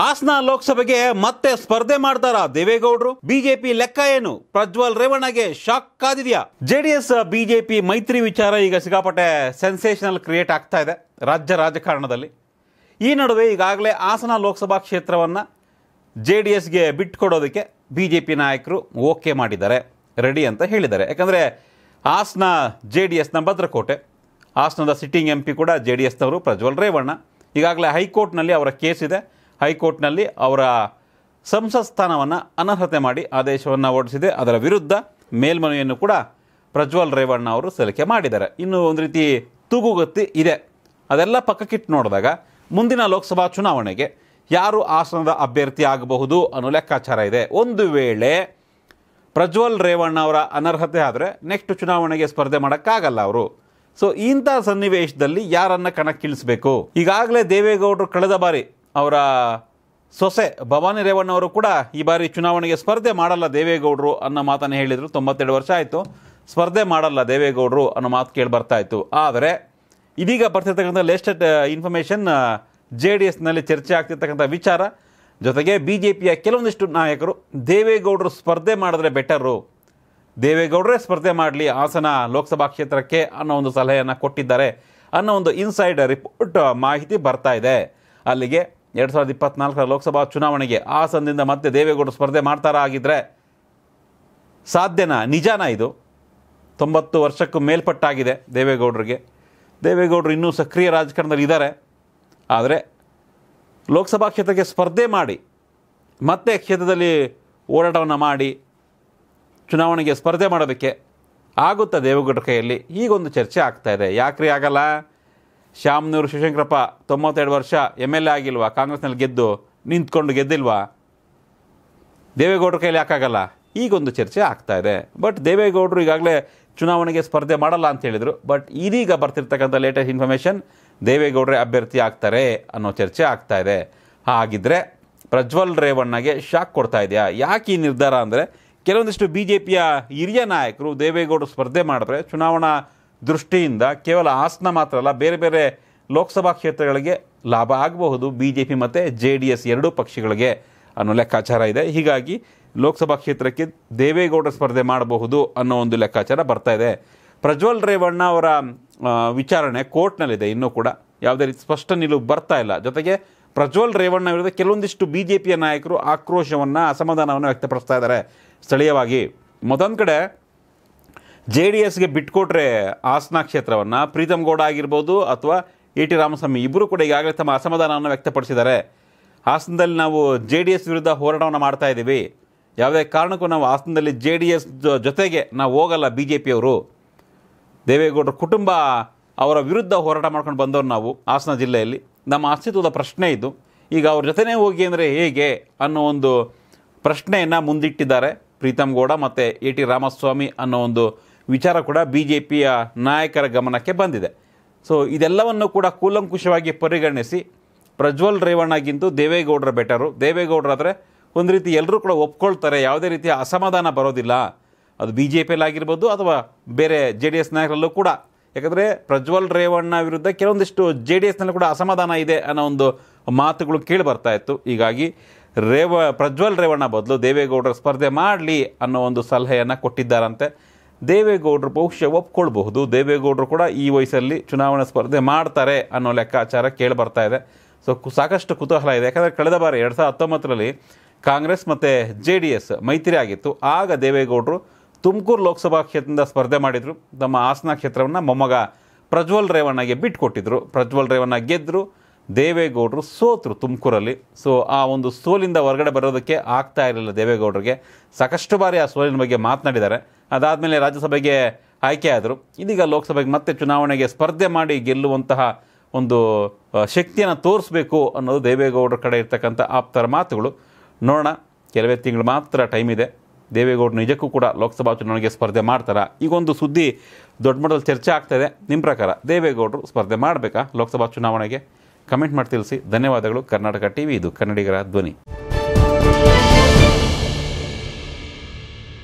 ಹಾಸನ ಲೋಕಸಭೆಗೆ ಮತ್ತೆ ಸ್ಪರ್ಧೆ ಮಾಡ್ತಾರಾ ದೇವೇಗೌಡರು ಬಿಜೆಪಿ ಲೆಕ್ಕ ಏನು ಪ್ರಜ್ವಲ್ ರೇವಣ್ಣಗೆ ಶಾಕ್ ಕಾದಿದೆಯಾ ಜೆಡಿಎಸ್ ಬಿಜೆಪಿ ಮೈತ್ರಿ ವಿಚಾರ ಈಗ ಸಿಗಾಪಟ್ಟೆ ಸೆನ್ಸೇಷನಲ್ ಕ್ರಿಯೇಟ್ ಆಗ್ತಾ ಇದೆ ರಾಜ್ಯ ರಾಜಕಾರಣದಲ್ಲಿ ಈ ನಡುವೆ ಈಗಾಗಲೇ ಹಾಸನ ಲೋಕಸಭಾ ಕ್ಷೇತ್ರವನ್ನು ಜೆ ಡಿ ಎಸ್ಗೆ ಬಿಟ್ಟುಕೊಡೋದಕ್ಕೆ ಬಿ ಜೆ ಪಿ ನಾಯಕರು ಓಕೆ ಮಾಡಿದ್ದಾರೆ ರೆಡಿ ಅಂತ ಹೇಳಿದ್ದಾರೆ ಯಾಕಂದರೆ ಹಾಸನ ಜೆ ಡಿ ಎಸ್ನ ಭದ್ರಕೋಟೆ ಹಾಸನದ ಸಿಟ್ಟಿಂಗ್ ಎಂ ಪಿ ಕೂಡ ಜೆ ಡಿ ಎಸ್ನವರು ಪ್ರಜ್ವಲ್ ರೇವಣ್ಣ ಈಗಾಗಲೇ ಹೈಕೋರ್ಟ್ನಲ್ಲಿ ಅವರ ಕೇಸ್ ಇದೆ ಹೈಕೋರ್ಟ್ನಲ್ಲಿ ಅವರ ಸಂಸತ್ ಸ್ಥಾನವನ್ನು ಅನರ್ಹತೆ ಮಾಡಿ ಆದೇಶವನ್ನು ಹೊರಡಿಸಿದೆ ಅದರ ವಿರುದ್ಧ ಮೇಲ್ಮನವಿಯನ್ನು ಕೂಡ ಪ್ರಜ್ವಲ್ ರೇವಣ್ಣ ಅವರು ಸಲ್ಲಿಕೆ ಮಾಡಿದ್ದಾರೆ ಇನ್ನು ಒಂದು ರೀತಿ ತೂಗುಗತ್ತಿ ಇದೆ ಅದೆಲ್ಲ ಪಕ್ಕಕ್ಕಿಟ್ಟು ನೋಡಿದಾಗ ಮುಂದಿನ ಲೋಕಸಭಾ ಚುನಾವಣೆಗೆ ಯಾರು ಆಸನದ ಅಭ್ಯರ್ಥಿ ಆಗಬಹುದು ಅನ್ನೋ ಲೆಕ್ಕಾಚಾರ ಇದೆ ಒಂದು ವೇಳೆ ಪ್ರಜ್ವಲ್ ರೇವಣ್ಣ ಅವರ ಅನರ್ಹತೆ ಆದರೆ ನೆಕ್ಸ್ಟ್ ಚುನಾವಣೆಗೆ ಸ್ಪರ್ಧೆ ಮಾಡೋಕ್ಕಾಗಲ್ಲ ಅವರು ಸೊ ಇಂಥ ಸನ್ನಿವೇಶದಲ್ಲಿ ಯಾರನ್ನು ಕಣಕ್ಕಿಳಿಸಬೇಕು ಈಗಾಗಲೇ ದೇವೇಗೌಡರು ಕಳೆದ ಬಾರಿ ಅವರ ಸೊಸೆ ಭವಾನಿ ರೇವಣ್ಣವರು ಕೂಡ ಈ ಬಾರಿ ಚುನಾವಣೆಗೆ ಸ್ಪರ್ಧೆ ಮಾಡಲ್ಲ ದೇವೇಗೌಡರು ಅನ್ನೋ ಮಾತನ್ನು ಹೇಳಿದರು ತೊಂಬತ್ತೆರಡು ವರ್ಷ ಆಯಿತು ಸ್ಪರ್ಧೆ ಮಾಡಲ್ಲ ದೇವೇಗೌಡರು ಅನ್ನೋ ಮಾತು ಕೇಳಿ ಬರ್ತಾ ಇತ್ತು ಆದರೆ ಇದೀಗ ಬರ್ತಿರ್ತಕ್ಕಂಥ ಲೇಟೆಸ್ಟ್ ಇನ್ಫಾರ್ಮೇಷನ್ ಜೆ ಡಿ ಎಸ್ನಲ್ಲಿ ಚರ್ಚೆ ಆಗ್ತಿರ್ತಕ್ಕಂಥ ವಿಚಾರ ಜೊತೆಗೆ ಬಿ ಜೆ ಪಿಯ ಕೆಲವೊಂದಿಷ್ಟು ನಾಯಕರು ದೇವೇಗೌಡರು ಸ್ಪರ್ಧೆ ಮಾಡಿದ್ರೆ ಬೆಟರು ದೇವೇಗೌಡರೇ ಸ್ಪರ್ಧೆ ಮಾಡಲಿ ಹಾಸನ ಲೋಕಸಭಾ ಕ್ಷೇತ್ರಕ್ಕೆ ಅನ್ನೋ ಒಂದು ಸಲಹೆಯನ್ನು ಕೊಟ್ಟಿದ್ದಾರೆ ಅನ್ನೋ ಒಂದು ಇನ್ಸೈಡ್ ರಿಪೋರ್ಟ್ ಮಾಹಿತಿ ಬರ್ತಾ ಇದೆ ಅಲ್ಲಿಗೆ ಎರಡು ಸಾವಿರದ ಇಪ್ಪತ್ನಾಲ್ಕರ ಲೋಕಸಭಾ ಚುನಾವಣೆಗೆ ಆಸನದಿಂದ ಮತ್ತೆ ದೇವೇಗೌಡರು ಸ್ಪರ್ಧೆ ಮಾಡ್ತಾರ ಆಗಿದ್ದರೆ ಸಾಧ್ಯನಾ ನಿಜಾನಾ ಇದು ತೊಂಬತ್ತು ವರ್ಷಕ್ಕೂ ಮೇಲ್ಪಟ್ಟಾಗಿದೆ ದೇವೇಗೌಡರಿಗೆ ದೇವೇಗೌಡರು ಇನ್ನೂ ಸಕ್ರಿಯ ರಾಜಕಾರಣದಲ್ಲಿ ಇದ್ದಾರೆ ಆದರೆ ಲೋಕಸಭಾ ಕ್ಷೇತ್ರಕ್ಕೆ ಸ್ಪರ್ಧೆ ಮಾಡಿ ಮತ್ತೆ ಕ್ಷೇತ್ರದಲ್ಲಿ ಓಡಾಟವನ್ನು ಮಾಡಿ ಚುನಾವಣೆಗೆ ಸ್ಪರ್ಧೆ ಮಾಡೋದಕ್ಕೆ ಆಗುತ್ತಾ ದೇವೇಗೌಡರ ಕೈಯಲ್ಲಿ ಈಗೊಂದು ಚರ್ಚೆ ಆಗ್ತಾಯಿದೆ ಯಾಕ್ರಿ ಆಗಲ್ಲ ಶ್ಯಾಮ್ನೂರು ಶಿವಶಂಕರಪ್ಪ ತೊಂಬತ್ತೆರಡು ವರ್ಷ ಎಮ್ ಎಲ್ ಎ ಆಗಿಲ್ವಾ ಕಾಂಗ್ರೆಸ್ನಲ್ಲಿ ಗೆದ್ದು ನಿಂತ್ಕೊಂಡು ಗೆದ್ದಿಲ್ವಾ ದೇವೇಗೌಡರ ಕೈಲಿ ಯಾಕಾಗಲ್ಲ ಈಗೊಂದು ಚರ್ಚೆ ಆಗ್ತಾ ಇದೆ ಬಟ್ ದೇವೇಗೌಡರು ಈಗಾಗಲೇ ಚುನಾವಣೆಗೆ ಸ್ಪರ್ಧೆ ಮಾಡಲ್ಲ ಅಂತ ಹೇಳಿದರು ಬಟ್ ಇದೀಗ ಬರ್ತಿರ್ತಕ್ಕಂಥ ಲೇಟೆಸ್ಟ್ ಇನ್ಫಾರ್ಮೇಷನ್ ದೇವೇಗೌಡರೇ ಅಭ್ಯರ್ಥಿ ಆಗ್ತಾರೆ ಅನ್ನೋ ಚರ್ಚೆ ಆಗ್ತಾ ಇದೆ ಹಾಗಿದ್ರೆ ಪ್ರಜ್ವಲ್ ರೇವಣ್ಣಗೆ ಶಾಕ್ ಕೊಡ್ತಾ ಇದೆಯಾ ಯಾಕೆ ಈ ನಿರ್ಧಾರ ಅಂದರೆ ಕೆಲವೊಂದಿಷ್ಟು ಬಿ ಜೆ ಪಿಯ ಹಿರಿಯ ನಾಯಕರು ದೇವೇಗೌಡರು ಸ್ಪರ್ಧೆ ಮಾಡಿದ್ರೆ ಚುನಾವಣಾ ದೃಷ್ಟಿಯಿಂದ ಕೇವಲ ಆಸನ ಮಾತ್ರ ಅಲ್ಲ ಬೇರೆ ಬೇರೆ ಲೋಕಸಭಾ ಕ್ಷೇತ್ರಗಳಿಗೆ ಲಾಭ ಆಗಬಹುದು ಬಿ ಜೆ ಪಿ ಮತ್ತು ಜೆ ಡಿ ಎಸ್ ಎರಡೂ ಪಕ್ಷಗಳಿಗೆ ಅನ್ನೋ ಲೆಕ್ಕಾಚಾರ ಇದೆ ಹೀಗಾಗಿ ಲೋಕಸಭಾ ಕ್ಷೇತ್ರಕ್ಕೆ ದೇವೇಗೌಡ ಸ್ಪರ್ಧೆ ಮಾಡಬಹುದು ಅನ್ನೋ ಒಂದು ಲೆಕ್ಕಾಚಾರ ಬರ್ತಾ ಇದೆ ಪ್ರಜ್ವಲ್ ರೇವಣ್ಣ ಅವರ ವಿಚಾರಣೆ ಕೋರ್ಟ್ನಲ್ಲಿದೆ ಇನ್ನೂ ಕೂಡ ಯಾವುದೇ ರೀತಿ ಸ್ಪಷ್ಟ ನಿಲುವು ಬರ್ತಾ ಇಲ್ಲ ಜೊತೆಗೆ ಪ್ರಜ್ವಲ್ ರೇವಣ್ಣ ವಿರುದ್ಧ ಕೆಲವೊಂದಿಷ್ಟು ಬಿ ಜೆ ಪಿಯ ನಾಯಕರು ಆಕ್ರೋಶವನ್ನು ಅಸಮಾಧಾನವನ್ನು ವ್ಯಕ್ತಪಡಿಸ್ತಾ ಇದ್ದಾರೆ ಸ್ಥಳೀಯವಾಗಿ ಮತ್ತೊಂದು ಕಡೆ ಜೆ ಡಿ ಎಸ್ಗೆ ಬಿಟ್ಕೊಟ್ರೆ ಹಾಸನ ಕ್ಷೇತ್ರವನ್ನು ಪ್ರೀತಮ್ ಗೌಡ ಆಗಿರ್ಬೋದು ಅಥವಾ ಎ ಟಿ ರಾಮಸ್ವಾಮಿ ಇಬ್ಬರು ಕೂಡ ಈಗಾಗಲೇ ತಮ್ಮ ಅಸಮಾಧಾನವನ್ನು ವ್ಯಕ್ತಪಡಿಸಿದ್ದಾರೆ ಹಾಸನದಲ್ಲಿ ನಾವು ಜೆ ಡಿ ಎಸ್ ವಿರುದ್ಧ ಹೋರಾಟವನ್ನು ಮಾಡ್ತಾ ಇದ್ದೀವಿ ಯಾವುದೇ ಕಾರಣಕ್ಕೂ ನಾವು ಹಾಸನದಲ್ಲಿ ಜೆ ಡಿ ಎಸ್ ಜೊತೆಗೆ ನಾವು ಹೋಗಲ್ಲ ಬಿ ಜೆ ಪಿಯವರು ದೇವೇಗೌಡರ ಕುಟುಂಬ ಅವರ ವಿರುದ್ಧ ಹೋರಾಟ ಮಾಡ್ಕೊಂಡು ಬಂದವರು ನಾವು ಹಾಸನ ಜಿಲ್ಲೆಯಲ್ಲಿ ನಮ್ಮ ಅಸ್ತಿತ್ವದ ಪ್ರಶ್ನೆ ಇದು ಈಗ ಅವ್ರ ಜೊತೆನೇ ಹೋಗಿ ಅಂದರೆ ಹೇಗೆ ಅನ್ನೋ ಒಂದು ಪ್ರಶ್ನೆಯನ್ನು ಮುಂದಿಟ್ಟಿದ್ದಾರೆ ಪ್ರೀತಮ್ ಗೌಡ ಮತ್ತು ಎ ಟಿ ರಾಮಸ್ವಾಮಿ ಅನ್ನೋ ಒಂದು ವಿಚಾರ ಕೂಡ ಬಿ ಜೆ ಪಿಯ ನಾಯಕರ ಗಮನಕ್ಕೆ ಬಂದಿದೆ ಸೊ ಇದೆಲ್ಲವನ್ನು ಕೂಡ ಕೂಲಂಕುಷವಾಗಿ ಪರಿಗಣಿಸಿ ಪ್ರಜ್ವಲ್ ರೇವಣ್ಣಗಿಂತೂ ದೇವೇಗೌಡರ ಬೆಟರು ದೇವೇಗೌಡರಾದರೆ ಒಂದು ರೀತಿ ಎಲ್ಲರೂ ಕೂಡ ಒಪ್ಕೊಳ್ತಾರೆ ಯಾವುದೇ ರೀತಿಯ ಅಸಮಾಧಾನ ಬರೋದಿಲ್ಲ ಅದು ಬಿ ಜೆ ಆಗಿರ್ಬೋದು ಅಥವಾ ಬೇರೆ ಜೆ ಡಿ ಎಸ್ ನಾಯಕರಲ್ಲೂ ಕೂಡ ಯಾಕಂದರೆ ಪ್ರಜ್ವಲ್ ರೇವಣ್ಣ ವಿರುದ್ಧ ಕೆಲವೊಂದಿಷ್ಟು ಜೆ ಡಿ ಎಸ್ನಲ್ಲಿ ಕೂಡ ಅಸಮಾಧಾನ ಇದೆ ಅನ್ನೋ ಒಂದು ಮಾತುಗಳು ಕೇಳಿ ಬರ್ತಾ ಇತ್ತು ಹೀಗಾಗಿ ರೇವ ಪ್ರಜ್ವಲ್ ರೇವಣ್ಣ ಬದಲು ದೇವೇಗೌಡರ ಸ್ಪರ್ಧೆ ಮಾಡಲಿ ಅನ್ನೋ ಒಂದು ಸಲಹೆಯನ್ನು ಕೊಟ್ಟಿದ್ದಾರಂತೆ ದೇವೇಗೌಡರು ಬಹುಶಃ ಒಪ್ಕೊಳ್ಬಹುದು ದೇವೇಗೌಡರು ಕೂಡ ಈ ವಯಸ್ಸಲ್ಲಿ ಚುನಾವಣಾ ಸ್ಪರ್ಧೆ ಮಾಡ್ತಾರೆ ಅನ್ನೋ ಲೆಕ್ಕಾಚಾರ ಕೇಳಿ ಬರ್ತಾ ಇದೆ ಸೊ ಸಾಕಷ್ಟು ಕುತೂಹಲ ಇದೆ ಯಾಕಂದರೆ ಕಳೆದ ಬಾರಿ ಎರಡು ಸಾವಿರದ ಹತ್ತೊಂಬತ್ತರಲ್ಲಿ ಕಾಂಗ್ರೆಸ್ ಮತ್ತು ಜೆ ಡಿ ಎಸ್ ಮೈತ್ರಿ ಆಗಿತ್ತು ಆಗ ದೇವೇಗೌಡರು ತುಮಕೂರು ಲೋಕಸಭಾ ಕ್ಷೇತ್ರದಿಂದ ಸ್ಪರ್ಧೆ ಮಾಡಿದರು ತಮ್ಮ ಹಾಸನ ಕ್ಷೇತ್ರವನ್ನು ಮೊಮ್ಮಗ ಪ್ರಜ್ವಲ್ ರೇವಣ್ಣಗೆ ಬಿಟ್ಟು ಪ್ರಜ್ವಲ್ ರೇವಣ್ಣ ಗೆದ್ದರು ದೇವೇಗೌಡರು ಸೋತರು ತುಮಕೂರಲ್ಲಿ ಸೊ ಆ ಒಂದು ಸೋಲಿಂದ ಹೊರಗಡೆ ಬರೋದಕ್ಕೆ ಆಗ್ತಾ ಇರಲಿಲ್ಲ ದೇವೇಗೌಡರಿಗೆ ಸಾಕಷ್ಟು ಬಾರಿ ಆ ಸೋಲಿನ ಬಗ್ಗೆ ಮಾತನಾಡಿದ್ದಾರೆ ಅದಾದಮೇಲೆ ರಾಜ್ಯಸಭೆಗೆ ಆಯ್ಕೆಯಾದರು ಇದೀಗ ಲೋಕಸಭೆಗೆ ಮತ್ತೆ ಚುನಾವಣೆಗೆ ಸ್ಪರ್ಧೆ ಮಾಡಿ ಗೆಲ್ಲುವಂತಹ ಒಂದು ಶಕ್ತಿಯನ್ನು ತೋರಿಸ್ಬೇಕು ಅನ್ನೋದು ದೇವೇಗೌಡರ ಕಡೆ ಇರ್ತಕ್ಕಂಥ ಆಪ್ತರ ಮಾತುಗಳು ನೋಡೋಣ ಕೆಲವೇ ತಿಂಗಳು ಮಾತ್ರ ಟೈಮ್ ಇದೆ ದೇವೇಗೌಡರು ನಿಜಕ್ಕೂ ಕೂಡ ಲೋಕಸಭಾ ಚುನಾವಣೆಗೆ ಸ್ಪರ್ಧೆ ಮಾಡ್ತಾರಾ ಈಗೊಂದು ಸುದ್ದಿ ದೊಡ್ಡ ಮಟ್ಟದಲ್ಲಿ ಚರ್ಚೆ ಆಗ್ತಾಯಿದೆ ನಿಮ್ಮ ಪ್ರಕಾರ ದೇವೇಗೌಡರು ಸ್ಪರ್ಧೆ ಮಾಡಬೇಕಾ ಲೋಕಸಭಾ ಚುನಾವಣೆಗೆ ಕಮೆಂಟ್ ಮಾಡಿ ತಿಳಿಸಿ ಧನ್ಯವಾದಗಳು ಕರ್ನಾಟಕ ಟಿವಿ ಇದು ಕನ್ನಡಿಗರ ಧ್ವನಿ